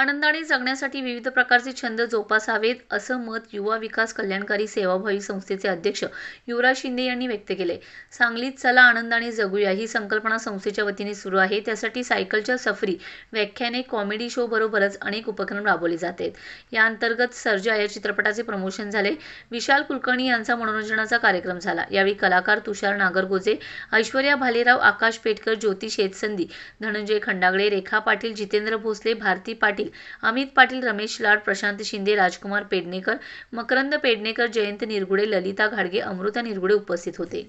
आनंदाने जगण्यासाठी विविध प्रकारचे छंद जोपासावेत असं मत युवा विकास कल्याणकारी सेवाभावी संस्थेचे अध्यक्ष युवराज शिंदे यांनी व्यक्त केले सांगलीत चला आनंदाने जगूया ही संकल्पना संस्थेच्या वतीने सुरू आहे त्यासाठी सायकलच्या सफरी व्याख्याने कॉमेडी शो बरोबरच अनेक उपक्रम राबवले जात आहेत या अंतर्गत सर्जा या चित्रपटाचे प्रमोशन झाले विशाल कुलकर्णी यांचा मनोरंजनाचा कार्यक्रम झाला यावेळी कलाकार तुषार नागरगोजे ऐश्वर्या भालेराव आकाश पेटकर ज्योती शेतसंधी धनंजय खंडागळे रेखा पाटील जितेंद्र भोसले भारती पाटील अमित पाटील रमेश लाड प्रशांत शिंदे राजकुमार पेडणेकर मकरंद पेडणेकर जयंत निरगुडे ललिता घाडगे अमृता निरगुडे उपस्थित होते